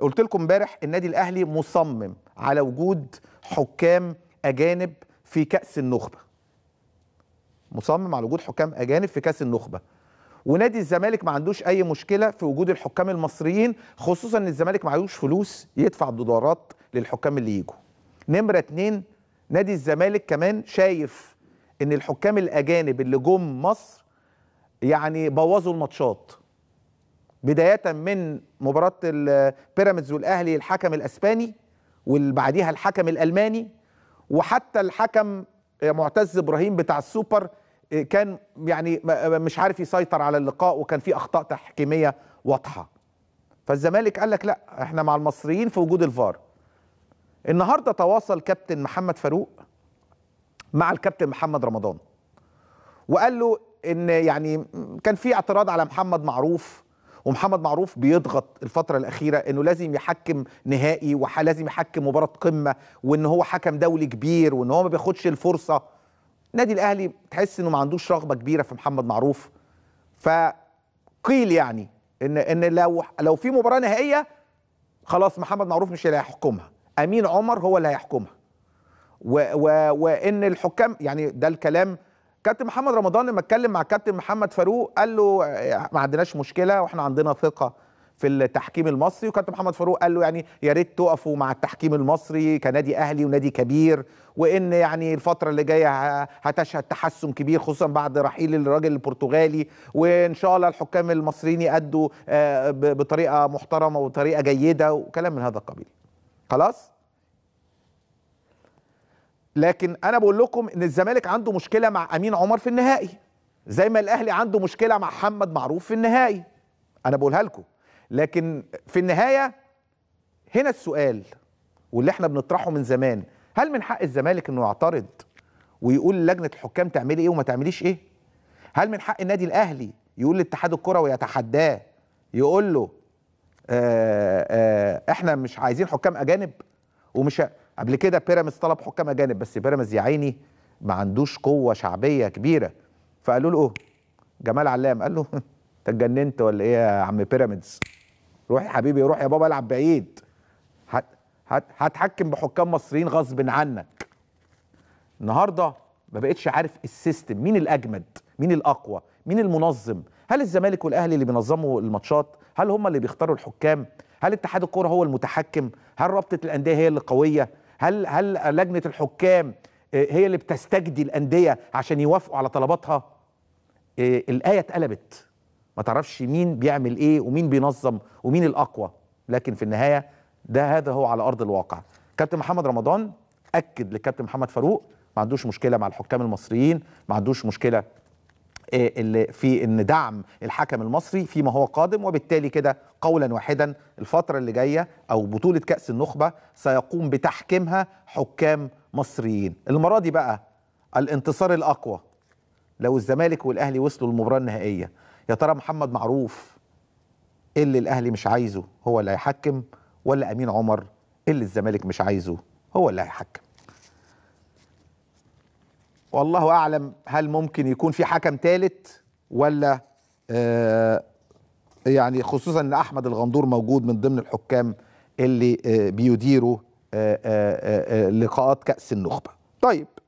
قلت لكم امبارح النادي الاهلي مصمم على وجود حكام اجانب في كاس النخبه مصمم على وجود حكام اجانب في كاس النخبه ونادي الزمالك ما عندوش اي مشكله في وجود الحكام المصريين خصوصا ان الزمالك معهوش فلوس يدفع دولارات للحكام اللي يجوا نمره اتنين نادي الزمالك كمان شايف ان الحكام الاجانب اللي جم مصر يعني بوظوا الماتشات بداية من مباراة البيراميدز والأهلي الحكم الأسباني وبعديها الحكم الألماني وحتى الحكم معتز إبراهيم بتاع السوبر آه، كان يعني مش عارف يسيطر على اللقاء وكان في أخطاء تحكيمية واضحة فالزمالك قال لك لا احنا مع المصريين في وجود الفار النهاردة تواصل كابتن محمد فاروق مع الكابتن محمد رمضان وقال له ان يعني كان في اعتراض على محمد معروف ومحمد معروف بيضغط الفتره الاخيره انه لازم يحكم نهائي ولازم يحكم مباراه قمه وان هو حكم دولي كبير وان هو ما بياخدش الفرصه النادي الاهلي تحس انه ما عندوش رغبه كبيره في محمد معروف فقيل يعني ان ان لو لو في مباراه نهائيه خلاص محمد معروف مش اللي هيحكمها امين عمر هو اللي هيحكمها و و وان الحكام يعني ده الكلام كابتن محمد رمضان لما اتكلم مع كابتن محمد فاروق قال له ما عندناش مشكله واحنا عندنا ثقه في التحكيم المصري وكابتن محمد فاروق قال له يعني يا ريت تقفوا مع التحكيم المصري كنادي اهلي ونادي كبير وان يعني الفتره اللي جايه هتشهد تحسن كبير خصوصا بعد رحيل الراجل البرتغالي وان شاء الله الحكام المصريين يأدوا آه، بطريقه محترمه وطريقه جيده وكلام من هذا القبيل خلاص لكن انا بقول لكم ان الزمالك عنده مشكله مع امين عمر في النهائي زي ما الاهلي عنده مشكله مع محمد معروف في النهائي انا بقولها لكم لكن في النهايه هنا السؤال واللي احنا بنطرحه من زمان هل من حق الزمالك انه يعترض ويقول لجنه الحكام تعملي ايه وما تعمليش ايه هل من حق النادي الاهلي يقول لاتحاد الكره ويتحداه يقول له آآ آه، آآ آه، احنا مش عايزين حكام اجانب ومش قبل كده بيراميدز طلب حكام اجانب بس بيراميدز يا عيني ما عندوش قوه شعبيه كبيره فقالوا له جمال علام قال له انت اتجننت ولا ايه يا عم بيراميدز روح يا حبيبي روح يا بابا العب بعيد هتحكم بحكام مصريين غصب عنك النهارده ما بقتش عارف السيستم مين الاجمد مين الاقوى مين المنظم هل الزمالك والاهلي اللي بينظموا الماتشات هل هم اللي بيختاروا الحكام هل اتحاد الكوره هو المتحكم هل رابطه الانديه هي اللي قويه هل هل لجنه الحكام آه، هي اللي بتستجدي الانديه عشان يوافقوا على طلباتها آه، الايه اتقلبت ما تعرفش مين بيعمل ايه ومين بينظم ومين الاقوى لكن في النهايه ده هذا هو على ارض الواقع كابتن محمد رمضان اكد لكابتن محمد فاروق ما عندوش مشكله مع الحكام المصريين ما عندوش مشكله اللي في ان دعم الحكم المصري فيما هو قادم وبالتالي كده قولا واحدا الفتره اللي جايه او بطوله كاس النخبه سيقوم بتحكيمها حكام مصريين المره دي بقى الانتصار الاقوى لو الزمالك والاهلي وصلوا للمباراه النهائيه يا ترى محمد معروف اللي الاهلي مش عايزه هو اللي هيحكم ولا امين عمر اللي الزمالك مش عايزه هو اللي هيحكم والله اعلم هل ممكن يكون في حكم ثالث ولا آه يعني خصوصا ان احمد الغندور موجود من ضمن الحكام اللي آه بيديروا آه, آه،, آه،, آه، لقاءات كاس النخبه طيب